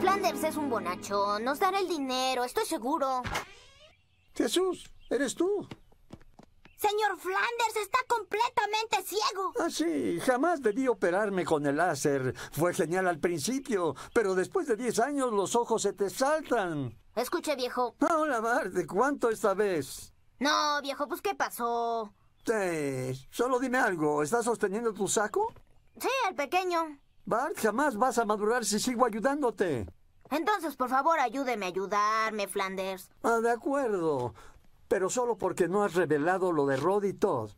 Flanders es un bonacho, Nos dará el dinero, estoy seguro. Jesús, eres tú. Señor Flanders está completamente ciego. Ah, sí, jamás debí operarme con el láser. Fue genial al principio, pero después de 10 años los ojos se te saltan. Escuche, viejo. Ah, hola, ¿de ¿cuánto esta vez? No, viejo, pues ¿qué pasó? Eh, solo dime algo. ¿Estás sosteniendo tu saco? Sí, el pequeño. Bart, jamás vas a madurar si sigo ayudándote. Entonces, por favor, ayúdeme a ayudarme, Flanders. Ah, de acuerdo. Pero solo porque no has revelado lo de Rod y Todd.